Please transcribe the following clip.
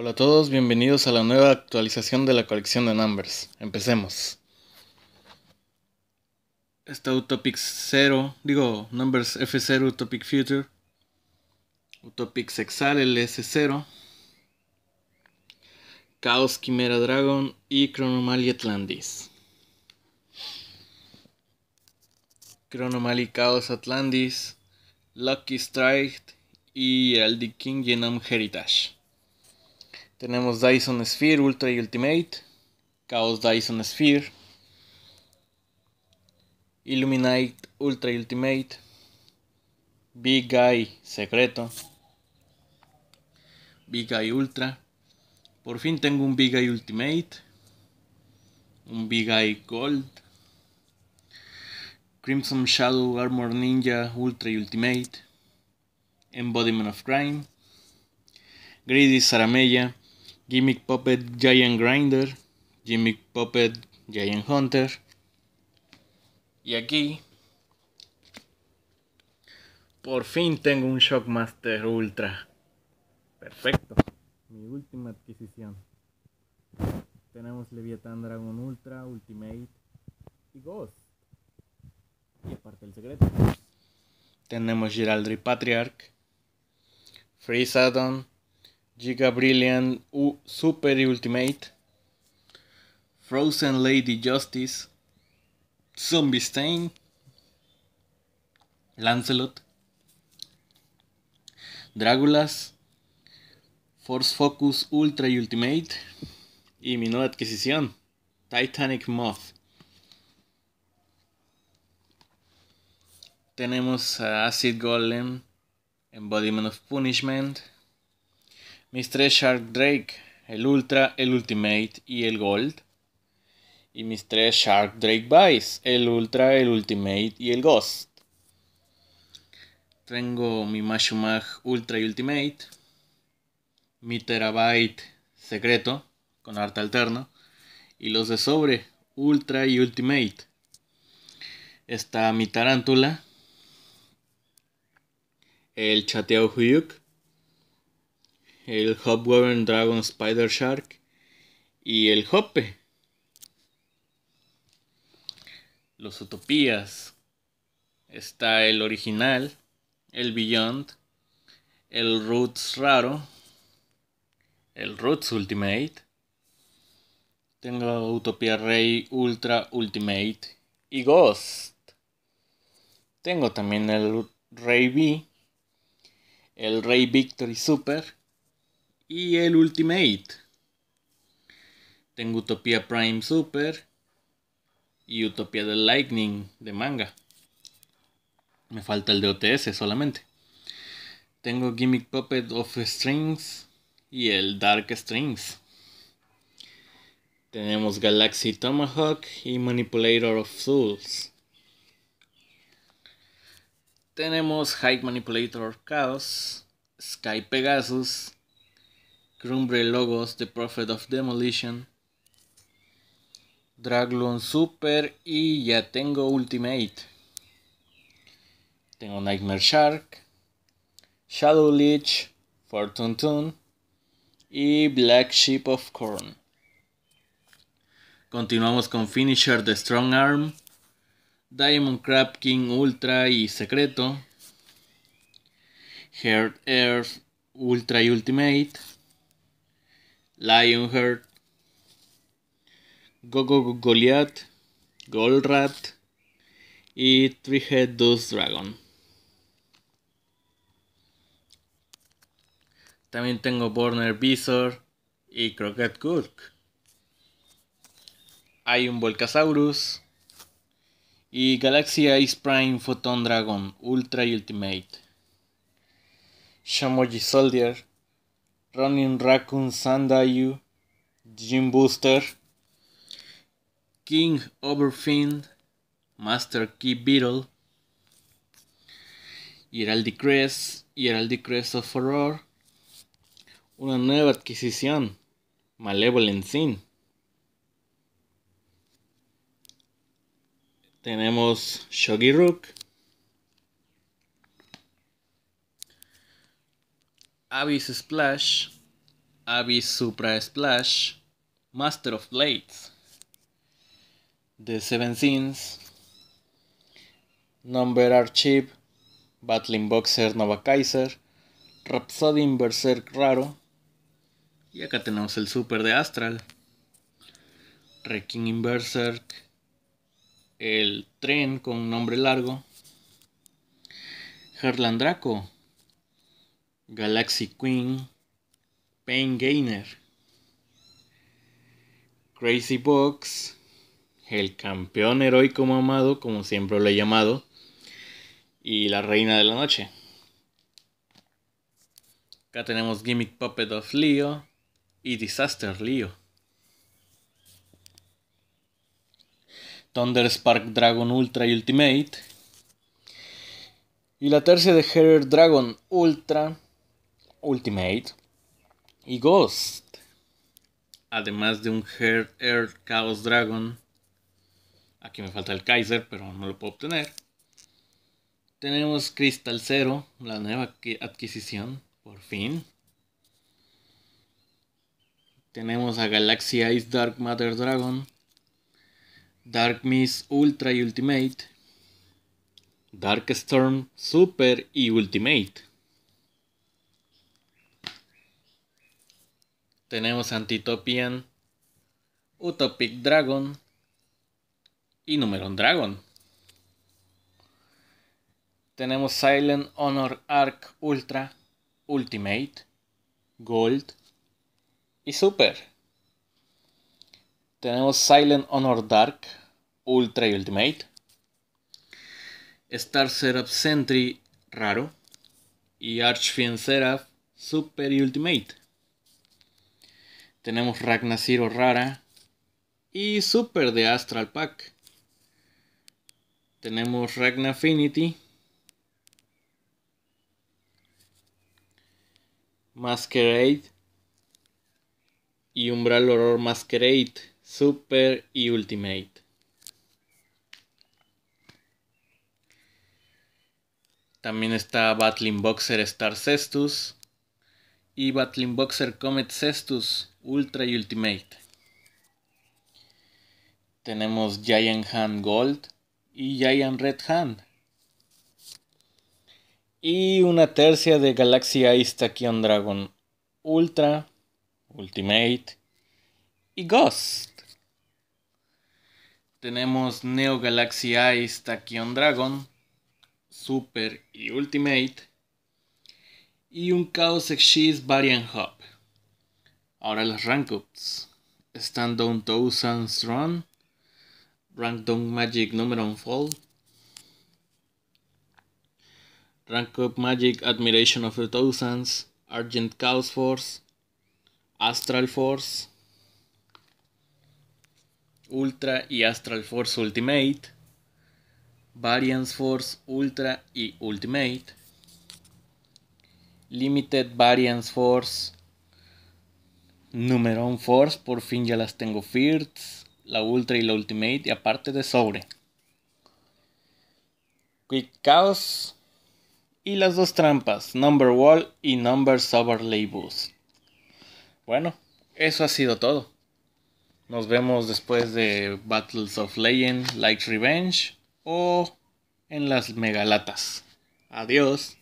Hola a todos, bienvenidos a la nueva actualización de la colección de Numbers. Empecemos. Está Utopic 0, digo Numbers F0 Utopic Future, Utopic Exal, LS0, Chaos Chimera Dragon y Chronomaly Atlantis. Chronomaly Chaos Atlantis, Lucky Strike y Aldi King Genome Heritage. Tenemos Dyson Sphere Ultra y Ultimate, Chaos Dyson Sphere, Illuminate Ultra y Ultimate, Big Guy Secreto, Big Guy Ultra. Por fin tengo un Big Guy Ultimate, un Big Guy Gold, Crimson Shadow Armor Ninja Ultra y Ultimate, Embodiment of Crime, Greedy Saramella. Gimmick Puppet Giant Grinder, Gimmick Puppet Giant Hunter. Y aquí, por fin tengo un Shockmaster Ultra. Perfecto, mi última adquisición. Tenemos Leviathan Dragon Ultra, Ultimate y Ghost. Y aparte el secreto. Tenemos Giraldry Patriarch, Free Saturn, Giga Brilliant Super Ultimate, Frozen Lady Justice, Zombie Stain, Lancelot, Dragulas Force Focus Ultra Ultimate y mi nueva adquisición, Titanic Moth. Tenemos Acid Golem, Embodiment of Punishment, mis Shark Drake, el Ultra, el Ultimate y el Gold. Y mis tres Shark Drake Vice, el Ultra, el Ultimate y el Ghost. Tengo mi mashumach Ultra y Ultimate. Mi Terabyte secreto con arte alterno. Y los de sobre, Ultra y Ultimate. Está mi Tarántula. El Chateau Huyuk el Hobgoblin Dragon Spider Shark y el Hoppe. Los Utopías. Está el original, el Beyond, el Roots raro, el Roots Ultimate. Tengo Utopía Rey Ultra Ultimate y Ghost. Tengo también el Rey B, el Rey Victory Super y el Ultimate. Tengo Utopia Prime Super y Utopia del Lightning de manga. Me falta el de OTS solamente. Tengo Gimmick Puppet of Strings y el Dark Strings. Tenemos Galaxy Tomahawk y Manipulator of Souls. Tenemos Hype Manipulator of Chaos, Sky Pegasus Crumbre Logos, The Prophet of Demolition, Dragloon Super y ya tengo Ultimate. Tengo Nightmare Shark, Shadow Leech, Fortune Tune y Black Sheep of Corn. Continuamos con Finisher The Strong Arm, Diamond Crab King Ultra y Secreto, Heart Earth Ultra y Ultimate. Lionheart, Gogo -Go y Three-Head Dragon. También tengo Burner Visor y Croquet cook Hay un Volcasaurus y Galaxy Ice Prime Photon Dragon Ultra Ultimate. Shamoji Soldier Ronin Raccoon Sandayu, Jim Booster, King Overfind, Master Key Beetle, Heraldic Crest, Heraldic Crest of Horror, una nueva adquisición, Malevolent Sin. Tenemos Shogi Rook, Abyss Splash, Abyss Supra Splash, Master of Blades, The Seven Sins, Number Archive, Battling Boxer Nova Kaiser, Rhapsody in Berserk Raro, y acá tenemos el Super de Astral, Wrecking in Berserk, el Tren con nombre largo, Herland Draco, Galaxy Queen, Pain Gainer, Crazy Box, el campeón heroico mamado, como siempre lo he llamado, y la reina de la noche. Acá tenemos Gimmick Puppet of Leo y Disaster Leo. Thunder Spark Dragon Ultra y Ultimate. Y la tercera de Herer Dragon Ultra Ultimate y Ghost. Además de un Heart Earth Chaos Dragon. Aquí me falta el Kaiser, pero no lo puedo obtener. Tenemos Crystal Zero, la nueva adquisición, por fin. Tenemos a Galaxy Ice Dark Matter Dragon. Dark Mist Ultra y Ultimate. Dark Storm Super y Ultimate. Tenemos Antitopian, Utopic Dragon y Numeron Dragon. Tenemos Silent Honor Arc Ultra, Ultimate, Gold y Super. Tenemos Silent Honor Dark, Ultra y Ultimate. Star Seraph Sentry raro. Y Archfiend Seraph Super y Ultimate. Tenemos Ragnaciro Rara y Super de Astral Pack. Tenemos Affinity. Masquerade. Y Umbral Horror Masquerade. Super y Ultimate. También está Battling Boxer Star Cestus y Battling Boxer Comet Cestus Ultra y Ultimate. Tenemos Giant Hand Gold y Giant Red Hand. Y una tercia de Galaxy Ice Tachyon Dragon Ultra, Ultimate y Ghost. Tenemos Neo Galaxy Ice Tachyon Dragon Super y Ultimate y un Chaos Exchange Variant Hub. Ahora los rankups. Thousands Run Strong. Rankdown Magic Number Rank Up Magic Admiration of the Thousands. Argent Chaos Force. Astral Force. Ultra y Astral Force Ultimate. Variance Force Ultra y Ultimate. Limited Variance Force, Numeron Force, por fin ya las tengo fields, la Ultra y la Ultimate, y aparte de sobre. Quick Chaos y las dos trampas, Number Wall y Number Sober Labels. Bueno, eso ha sido todo. Nos vemos después de Battles of Legend, Like Revenge o en las megalatas. Adiós.